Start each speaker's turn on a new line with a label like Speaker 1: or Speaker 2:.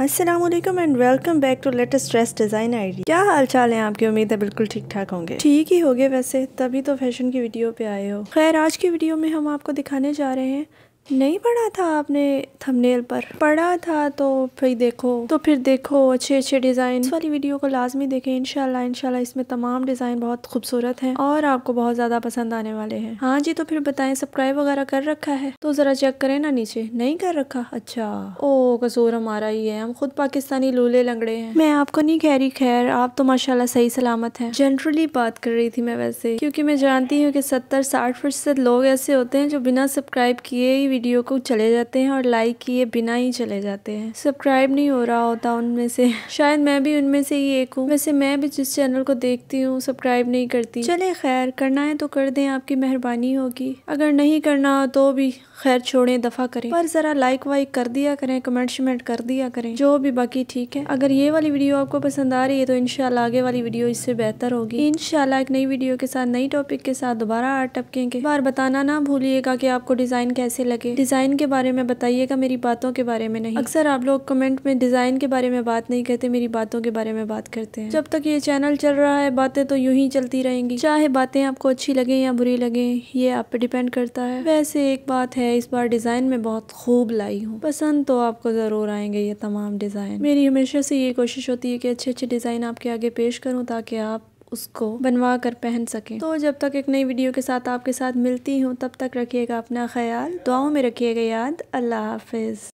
Speaker 1: Aslam and welcome back to latest dress design ID क्या हाल चाल है आपकी उम्मीद है बिल्कुल ठीक ठाक होंगे ठीक ही होंगे वैसे तभी तो फैशन की वीडियो पे आए हो खैर आज की वीडियो में हम आपको दिखाने जा रहे हैं नहीं पढ़ा था आपने थंबनेल पर पढ़ा था तो फिर देखो तो फिर देखो अच्छे अच्छे डिज़ाइन इस वाली वीडियो को लाजमी देखे इनशाला इनशाला इसमें तमाम डिज़ाइन बहुत खूबसूरत हैं और आपको बहुत ज़्यादा पसंद आने वाले हैं हाँ जी तो फिर बताएं सब्सक्राइब वगैरह कर रखा है तो ज़रा चेक करें ना नीचे नहीं कर रखा अच्छा ओ कसूर हमारा ही है हम खुद पाकिस्तानी लूले लंगड़े हैं मैं आपको नहीं कह रही खैर आप तो माशाला सही सलामत है जनरली बात कर रही थी मैं वैसे क्यूँकी मैं जानती हूँ की सत्तर साठ फीसद लोग ऐसे होते हैं जो बिना सब्सक्राइब किए ही वीडियो को चले जाते हैं और लाइक किए बिना ही चले जाते हैं सब्सक्राइब नहीं हो रहा होता उनमें से शायद मैं भी उनमें से ही एक हूँ वैसे मैं भी जिस चैनल को देखती हूँ सब्सक्राइब नहीं करती चले खैर करना है तो कर दें आपकी मेहरबानी होगी अगर नहीं करना हो तो भी खैर छोड़ें दफ़ा करें पर ज़रा लाइक वाइक कर दिया करें कमेंट शमेंट कर दिया करें जो भी बाकी ठीक है अगर ये वाली वीडियो आपको पसंद आ रही है तो इनशाला आगे वाली वीडियो इससे बेहतर होगी इनशाला एक नई वीडियो के साथ नई टॉपिक के साथ दोबारा आर्ट टपकेंगे बार बताना ना भूलिएगा कि आपको डिज़ाइन कैसे लगे सके डिज़ाइन के बारे में बताइएगा मेरी बातों के बारे में नहीं अक्सर आप लोग कमेंट में डिज़ाइन के बारे में बात नहीं कहते मेरी बातों के बारे में बात करते हैं जब तक ये चैनल चल रहा है बातें तो यूं ही चलती रहेंगी चाहे बातें आपको अच्छी लगे या बुरी लगे ये आप पे डिपेंड करता है वैसे एक बात है इस बार डिज़ाइन में बहुत खूब लाई हूँ पसंद तो आपको ज़रूर आएंगे ये तमाम डिज़ाइन मेरी हमेशा से ये कोशिश होती है कि अच्छे अच्छे डिज़ाइन आपके आगे पेश करूँ ताकि आप उसको बनवा कर पहन सकें तो जब तक एक नई वीडियो के साथ आपके साथ मिलती हूँ तब तक रखिएगा अपना ख्याल दुआओं में रखिएगा याद अल्लाह हाफिज़